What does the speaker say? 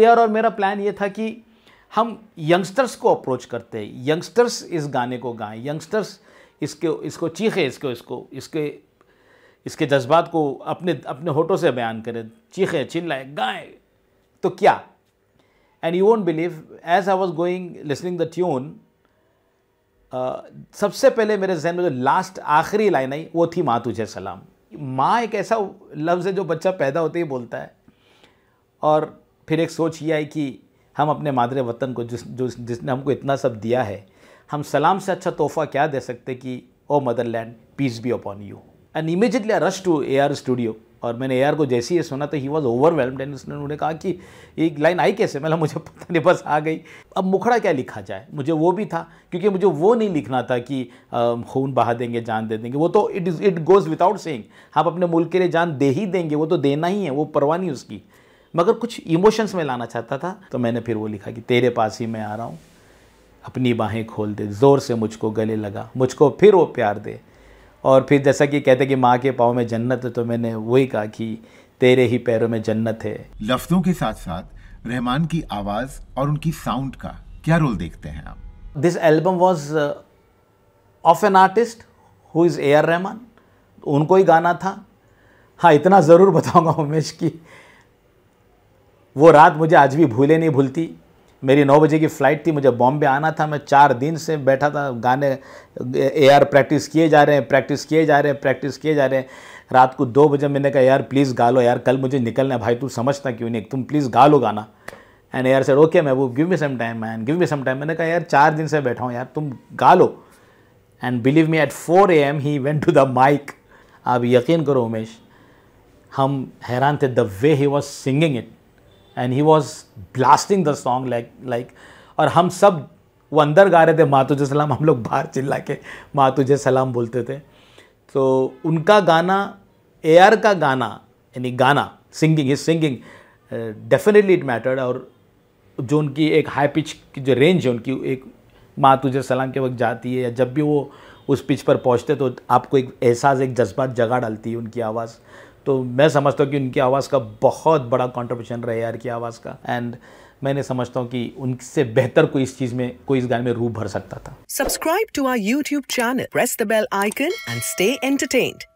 यार और मेरा प्लान ये था कि हम यंगस्टर्स को अप्रोच करते हैं यंगस्टर्स इस गाने को गाएं यंगस्टर्स इसके इसको चीखे इसको इसको इसके इसके जज्बात को अपने अपने होठों से बयान करें चीखे चिल्लाए गाएं तो क्या and you won't believe as I was going listening the tune सबसे पहले मेरे जहन में जो लास्ट आखिरी लाइन आई वो थी माँ तुझे सलाम माँ एक ऐसा लफ्ज़ है जो बच्चा पैदा होते ही बोलता है और फिर एक सोच ये आई कि हम अपने मादरे वतन को जिस जो जिसने हमको इतना सब दिया है हम सलाम से अच्छा तोहफा क्या दे सकते कि O motherland peace be upon you and immediately rush to A R studio और मैंने ए आर को जैसे ही सुना तो ही वॉज ओवरवेलम्ड एंड उसने उन्होंने कहा कि एक लाइन आई कैसे मतलब मुझे पता नहीं बस आ गई अब मुखड़ा क्या लिखा जाए मुझे वो भी था क्योंकि मुझे वो नहीं लिखना था कि खून बहा देंगे जान दे देंगे वो तो it is it goes without saying आप अपने मुल्क के लिए जान दे ही देंगे वो तो देना ही है वो परवाह नहीं उसकी मगर कुछ इमोशंस में लाना चाहता था तो मैंने फिर वो लिखा कि तेरे पास ही मैं आ रहा हूँ अपनी बाहें खोल दे ज़ोर से मुझको गले लगा मुझको फिर वो प्यार दे और फिर जैसा कि कहते कि माँ के पाँव में जन्नत है तो मैंने वही कहा कि तेरे ही पैरों में जन्नत है लफ्ज़ों के साथ साथ रहमान की आवाज़ और उनकी साउंड का क्या रोल देखते हैं आप this album was of an artist who is A R Rahman उनको ही गाना था हाँ इतना ज़रूर बताऊंगा उमेश की वो रात मुझे आज भी भूले नहीं भूलती मेरी नौ बजे की फ़्लाइट थी मुझे बॉम्बे आना था मैं चार दिन से बैठा था गाने ए आर प्रैक्टिस किए जा रहे हैं प्रैक्टिस किए जा रहे हैं प्रैक्टिस किए जा रहे हैं रात को दो बजे मैंने कहा यार प्लीज़ गा लो यार कल मुझे निकलना है भाई तू समझता क्यों नहीं तुम प्लीज़ गा लो गाना एंड यार सर ओके मैं वो give me some time man give me some time मैंने कहा यार चार दिन से बैठा हूँ यार तुम गा लो and believe me at four A M he went to the mike आप यकीन करो उमेश हम हैरान थे the way he was singing it and he was blasting the song like like और हम सब वो अंदर गा रहे थे माँ तुझे सलाम हम लोग बाहर चिल्ला के माँ तुझे सलाम बोलते थे तो उनका गाना ए आर का गाना यानी गाना singing is singing definitely it mattered और जो उनकी एक हाई पिच की जो रेंज है उनकी एक माँ तुझे सलाम के वक्त जाती है या जब भी वो उस पिच पर पहुँचते तो आपको एक एहसास एक जज्बात जगा डालती है उनकी आवाज़ तो मैं समझता हूँ कि उनकी आवाज़ का बहुत बड़ा कॉन्ट्रीब्यूशन रहे यार की आवाज़ का एंड मैंने समझता हूँ कि उनसे बेहतर कोई इस चीज में कोई इस गाने में रूप भर सकता था subscribe to our YouTube channel press the bell icon and stay entertained